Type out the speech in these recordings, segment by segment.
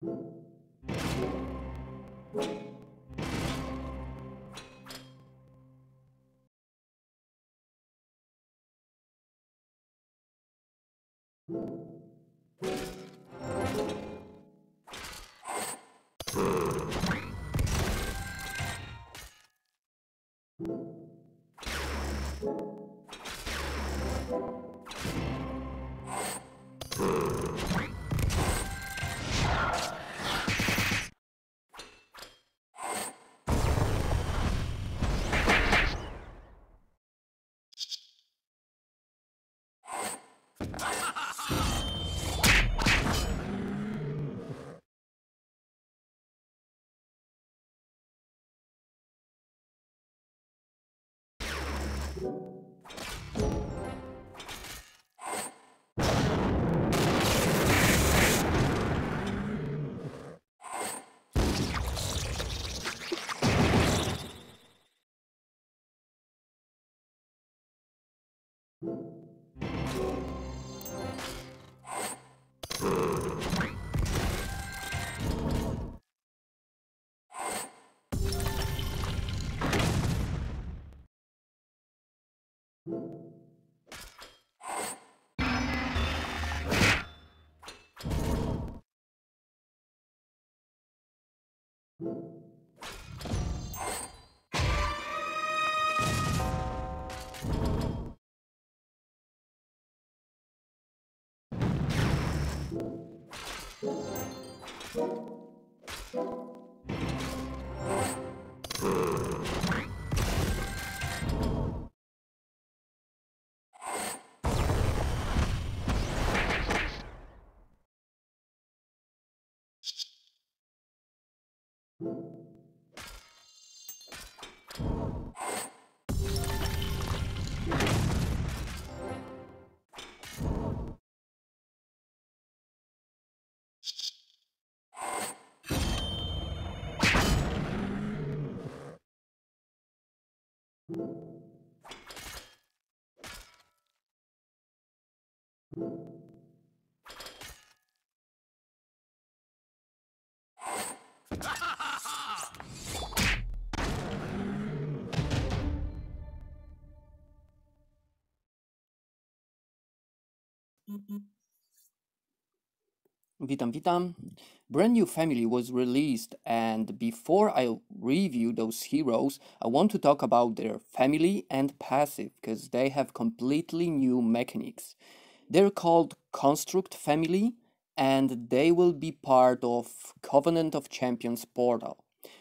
you Brrr. Hmm. Mm-hmm. Vitam Vitam. Brand New Family was released and before I review those heroes, I want to talk about their family and passive because they have completely new mechanics. They're called Construct Family and they will be part of Covenant of Champions portal.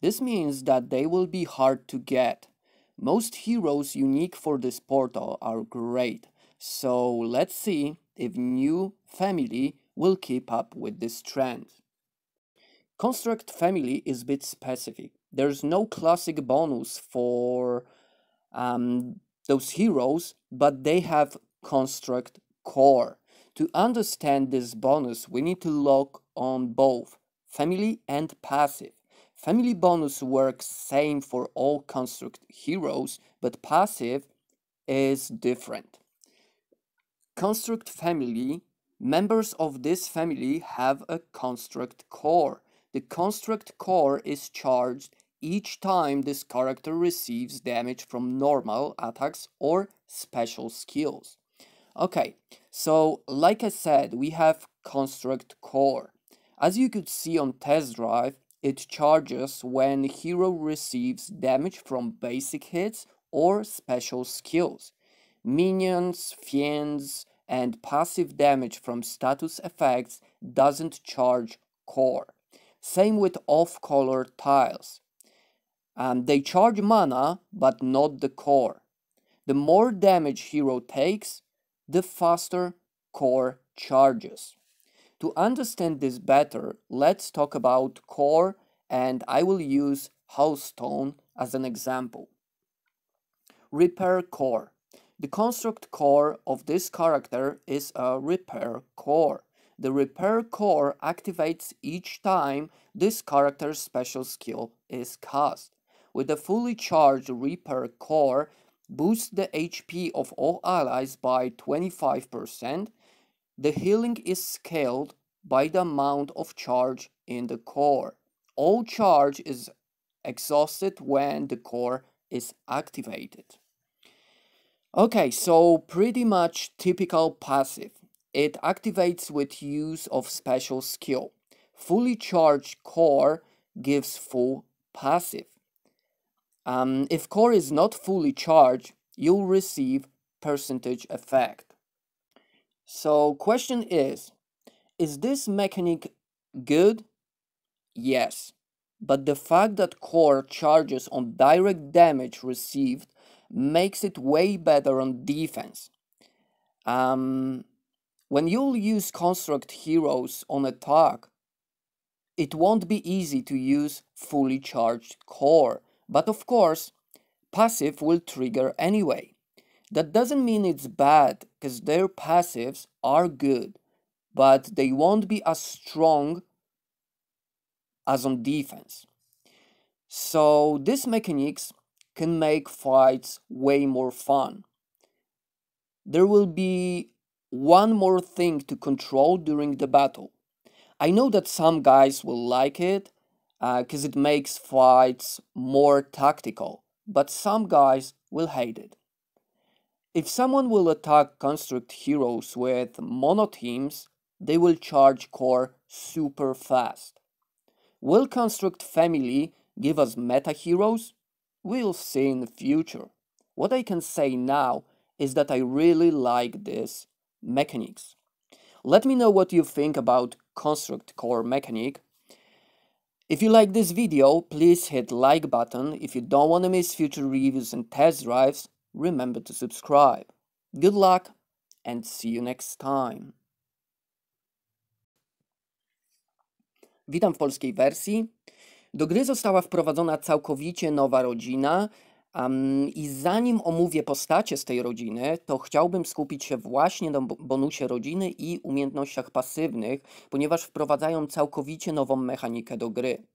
This means that they will be hard to get. Most heroes unique for this portal are great, so let's see if new family will keep up with this trend. Construct family is bit specific. There's no classic bonus for um, those heroes, but they have construct core. To understand this bonus, we need to look on both family and passive. Family bonus works same for all construct heroes, but passive is different. Construct family Members of this family have a construct core. The construct core is charged each time this character receives damage from normal attacks or special skills. Okay, so like I said, we have construct core. As you could see on test drive, it charges when hero receives damage from basic hits or special skills. Minions, fiends, and passive damage from status effects doesn't charge core. Same with off-color tiles. Um, they charge mana, but not the core. The more damage hero takes, the faster core charges. To understand this better, let's talk about core and I will use house stone as an example. Repair core. The construct core of this character is a repair core. The repair core activates each time this character's special skill is cast. With a fully charged repair core, boost the HP of all allies by 25%. The healing is scaled by the amount of charge in the core. All charge is exhausted when the core is activated. Okay, so pretty much typical passive. It activates with use of special skill. Fully charged core gives full passive. Um, if core is not fully charged, you'll receive percentage effect. So question is, is this mechanic good? Yes, but the fact that core charges on direct damage received makes it way better on defense. Um, when you'll use construct heroes on attack, it won't be easy to use fully charged core, but of course, passive will trigger anyway. That doesn't mean it's bad, because their passives are good, but they won't be as strong as on defense. So these mechanics can make fights way more fun. There will be one more thing to control during the battle. I know that some guys will like it because uh, it makes fights more tactical, but some guys will hate it. If someone will attack construct heroes with mono teams, they will charge core super fast. Will construct family give us meta heroes? We'll see in the future. What I can say now is that I really like this mechanics. Let me know what you think about construct core mechanic. If you like this video, please hit like button. If you don't want to miss future reviews and test drives, remember to subscribe. Good luck and see you next time. Witam w polskiej wersji. Do gry została wprowadzona całkowicie nowa rodzina, um, i zanim omówię postacie z tej rodziny, to chciałbym skupić się właśnie na bonusie rodziny i umiejętnościach pasywnych, ponieważ wprowadzają całkowicie nową mechanikę do gry.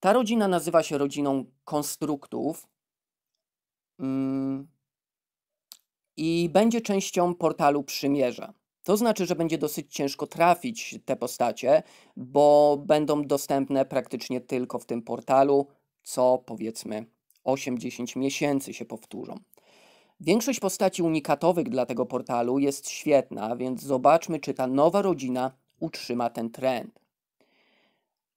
Ta rodzina nazywa się rodziną konstruktów. Um, I będzie częścią portalu Przymierza. To znaczy, że będzie dosyć ciężko trafić te postacie, bo będą dostępne praktycznie tylko w tym portalu, co powiedzmy 8-10 miesięcy się powtórzą. Większość postaci unikatowych dla tego portalu jest świetna, więc zobaczmy, czy ta nowa rodzina utrzyma ten trend.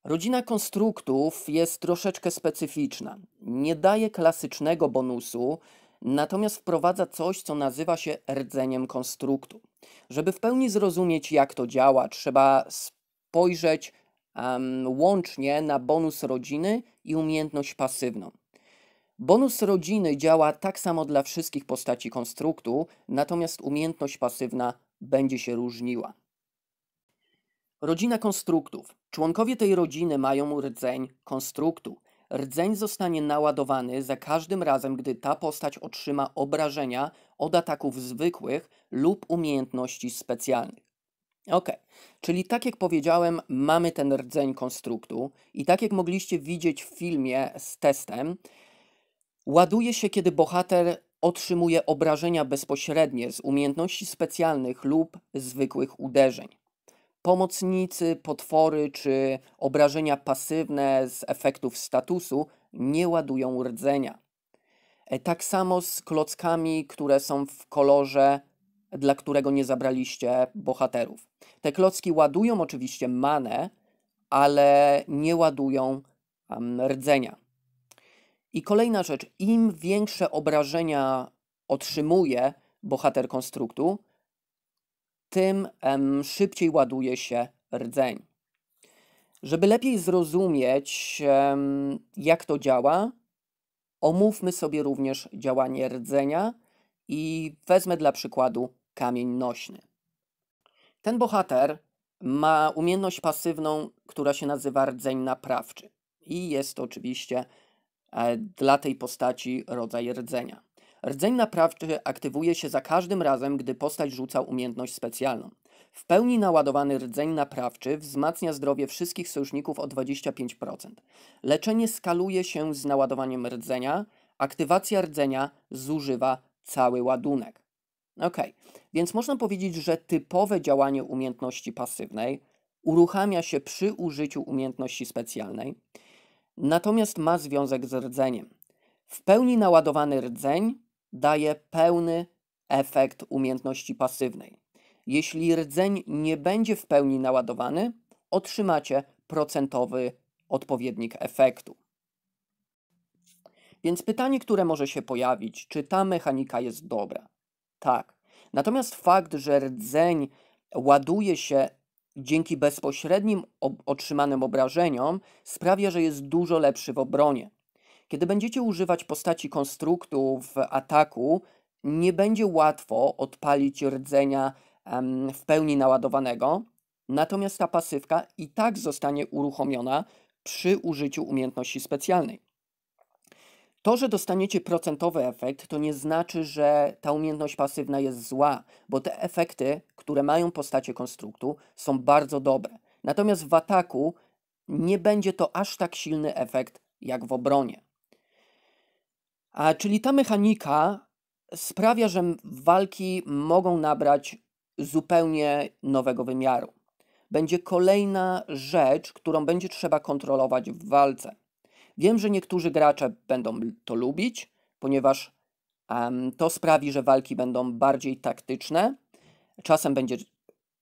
Rodzina konstruktów jest troszeczkę specyficzna. Nie daje klasycznego bonusu, natomiast wprowadza coś, co nazywa się rdzeniem konstruktu. Żeby w pełni zrozumieć, jak to działa, trzeba spojrzeć um, łącznie na bonus rodziny i umiejętność pasywną. Bonus rodziny działa tak samo dla wszystkich postaci konstruktu, natomiast umiejętność pasywna będzie się różniła. Rodzina konstruktów. Członkowie tej rodziny mają rdzeń konstruktu. Rdzeń zostanie naładowany za każdym razem, gdy ta postać otrzyma obrażenia od ataków zwykłych lub umiejętności specjalnych. Ok, czyli tak jak powiedziałem, mamy ten rdzeń konstruktu i tak jak mogliście widzieć w filmie z testem, ładuje się, kiedy bohater otrzymuje obrażenia bezpośrednie z umiejętności specjalnych lub zwykłych uderzeń. Pomocnicy, potwory czy obrażenia pasywne z efektów statusu nie ładują rdzenia. E, tak samo z klockami, które są w kolorze, dla którego nie zabraliście bohaterów. Te klocki ładują oczywiście manę, ale nie ładują rdzenia. I kolejna rzecz, im większe obrażenia otrzymuje bohater konstruktu, tym szybciej ładuje się rdzeń. Żeby lepiej zrozumieć, jak to działa, omówmy sobie również działanie rdzenia i wezmę dla przykładu kamień nośny. Ten bohater ma umiejętność pasywną, która się nazywa rdzeń naprawczy. I jest to oczywiście e, dla tej postaci rodzaj rdzenia. Rdzeń naprawczy aktywuje się za każdym razem, gdy postać rzuca umiejętność specjalną. W pełni naładowany rdzeń naprawczy wzmacnia zdrowie wszystkich sojuszników o 25%. Leczenie skaluje się z naładowaniem rdzenia. Aktywacja rdzenia zużywa cały ładunek. Ok, więc można powiedzieć, że typowe działanie umiejętności pasywnej uruchamia się przy użyciu umiejętności specjalnej, natomiast ma związek z rdzeniem. W pełni naładowany rdzeń daje pełny efekt umiejętności pasywnej. Jeśli rdzeń nie będzie w pełni naładowany, otrzymacie procentowy odpowiednik efektu. Więc pytanie, które może się pojawić, czy ta mechanika jest dobra? Tak. Natomiast fakt, że rdzeń ładuje się dzięki bezpośrednim otrzymanym obrażeniom, sprawia, że jest dużo lepszy w obronie. Kiedy będziecie używać postaci konstruktu w ataku, nie będzie łatwo odpalić rdzenia w pełni naładowanego, natomiast ta pasywka i tak zostanie uruchomiona przy użyciu umiejętności specjalnej. To, że dostaniecie procentowy efekt, to nie znaczy, że ta umiejętność pasywna jest zła, bo te efekty, które mają postacie konstruktu, są bardzo dobre. Natomiast w ataku nie będzie to aż tak silny efekt jak w obronie. A, czyli ta mechanika sprawia, że walki mogą nabrać zupełnie nowego wymiaru. Będzie kolejna rzecz, którą będzie trzeba kontrolować w walce. Wiem, że niektórzy gracze będą to lubić, ponieważ um, to sprawi, że walki będą bardziej taktyczne. Czasem będzie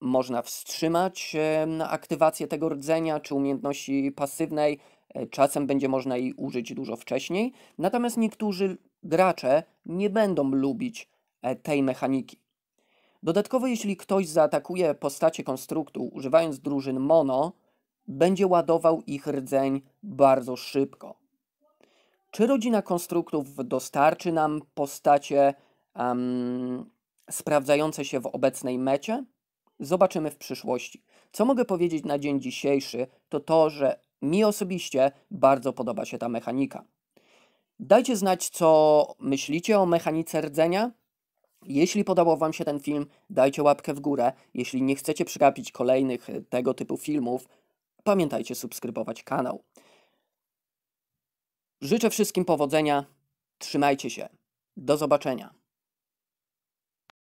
można wstrzymać um, aktywację tego rdzenia czy umiejętności pasywnej, E, czasem będzie można jej użyć dużo wcześniej, natomiast niektórzy gracze nie będą lubić e, tej mechaniki. Dodatkowo, jeśli ktoś zaatakuje postacie konstruktu używając drużyn mono, będzie ładował ich rdzeń bardzo szybko. Czy rodzina konstruktów dostarczy nam postacie um, sprawdzające się w obecnej mecie? Zobaczymy w przyszłości. Co mogę powiedzieć na dzień dzisiejszy, to to, że mi osobiście bardzo podoba się ta mechanika. Dajcie znać, co myślicie o mechanice rdzenia. Jeśli podobał Wam się ten film, dajcie łapkę w górę. Jeśli nie chcecie przegapić kolejnych e, tego typu filmów, pamiętajcie subskrybować kanał. Życzę wszystkim powodzenia. Trzymajcie się. Do zobaczenia.